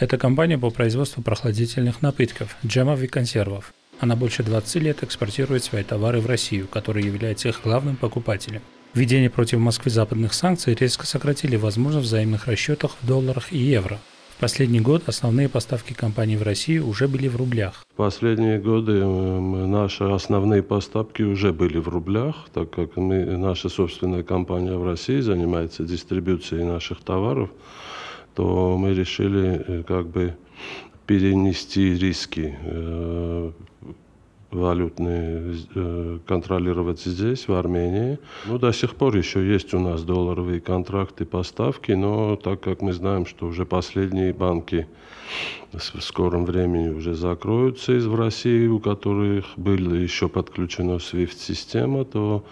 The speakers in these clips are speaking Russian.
Это компания по производству прохладительных напитков, джемов и консервов. Она больше 20 лет экспортирует свои товары в Россию, которая является их главным покупателем. Введение против Москвы западных санкций резко сократили возможность взаимных расчетах в долларах и евро. В последний год основные поставки компании в Россию уже были в рублях. В последние годы э, наши основные поставки уже были в рублях, так как мы, наша собственная компания в России занимается дистрибуцией наших товаров то мы решили э, как бы перенести риски э, валютные э, контролировать здесь, в Армении. Ну, до сих пор еще есть у нас долларовые контракты поставки, но так как мы знаем, что уже последние банки в скором времени уже закроются из в России, у которых были еще подключена SWIFT-система, то,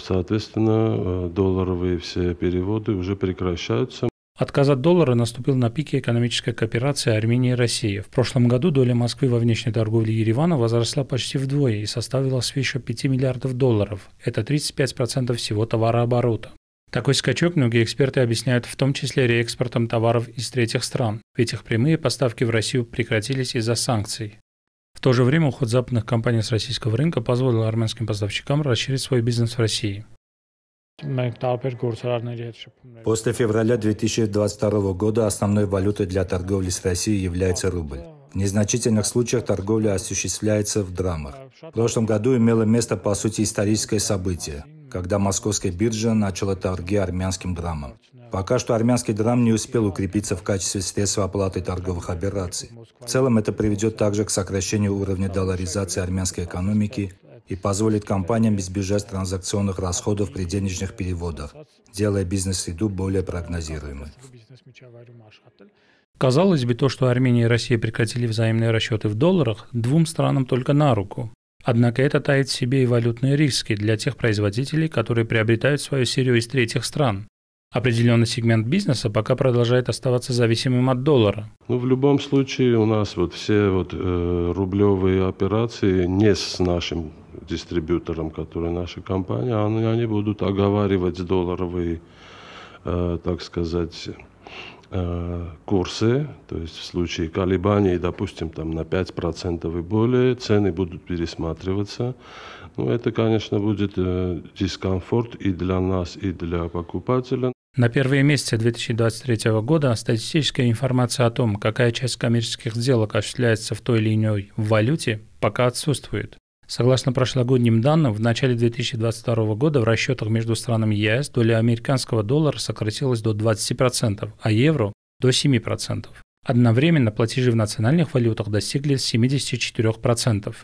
соответственно, долларовые все переводы уже прекращаются. Отказ от доллара наступил на пике экономической кооперации Армении и России. В прошлом году доля Москвы во внешней торговле Еревана возросла почти вдвое и составила свыше 5 миллиардов долларов. Это 35% всего товарооборота. Такой скачок многие эксперты объясняют в том числе реэкспортом товаров из третьих стран, ведь их прямые поставки в Россию прекратились из-за санкций. В то же время уход западных компаний с российского рынка позволил армянским поставщикам расширить свой бизнес в России. После февраля 2022 года основной валютой для торговли с Россией является рубль. В незначительных случаях торговля осуществляется в драмах. В прошлом году имело место, по сути, историческое событие, когда московская биржа начала торги армянским драмам. Пока что армянский драм не успел укрепиться в качестве средства оплаты торговых операций. В целом это приведет также к сокращению уровня долларизации армянской экономики и позволит компаниям избежать транзакционных расходов при денежных переводах, делая бизнес-среду более прогнозируемой. Казалось бы, то, что Армения и Россия прекратили взаимные расчеты в долларах, двум странам только на руку. Однако это тает в себе и валютные риски для тех производителей, которые приобретают свою серию из третьих стран. Определенный сегмент бизнеса пока продолжает оставаться зависимым от доллара. Ну, в любом случае у нас вот все вот, э, рублевые операции не с нашим дистрибьютором, который наша компания, они, они будут оговаривать долларовые, э, так сказать, э, курсы, то есть в случае колебаний, допустим, там на 5% и более, цены будут пересматриваться. Ну, это, конечно, будет э, дискомфорт и для нас, и для покупателя. На первые месяцы 2023 года статистическая информация о том, какая часть коммерческих сделок осуществляется в той или иной валюте, пока отсутствует. Согласно прошлогодним данным, в начале 2022 года в расчетах между странами ЕС доля американского доллара сократилась до 20%, а евро – до 7%. Одновременно платежи в национальных валютах достигли 74%.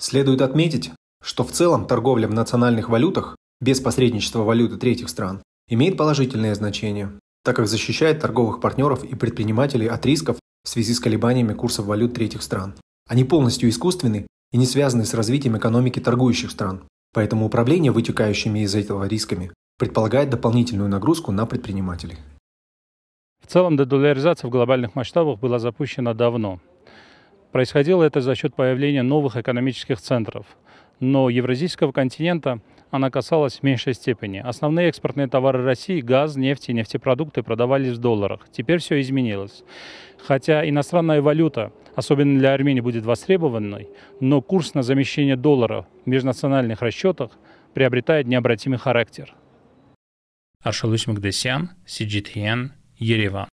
Следует отметить, что в целом торговля в национальных валютах без посредничества валюты третьих стран имеет положительное значение, так как защищает торговых партнеров и предпринимателей от рисков в связи с колебаниями курсов валют третьих стран. Они полностью искусственны и не связаны с развитием экономики торгующих стран, поэтому управление вытекающими из этого рисками предполагает дополнительную нагрузку на предпринимателей. В целом дедоляризация в глобальных масштабах была запущена давно. Происходило это за счет появления новых экономических центров. Но Евразийского континента – она касалась в меньшей степени. Основные экспортные товары России – газ, нефть и нефтепродукты – продавались в долларах. Теперь все изменилось. Хотя иностранная валюта, особенно для Армении, будет востребованной, но курс на замещение доллара в межнациональных расчетах приобретает необратимый характер. Аршалусь Магдасян, Сиджитхиан, Ереван.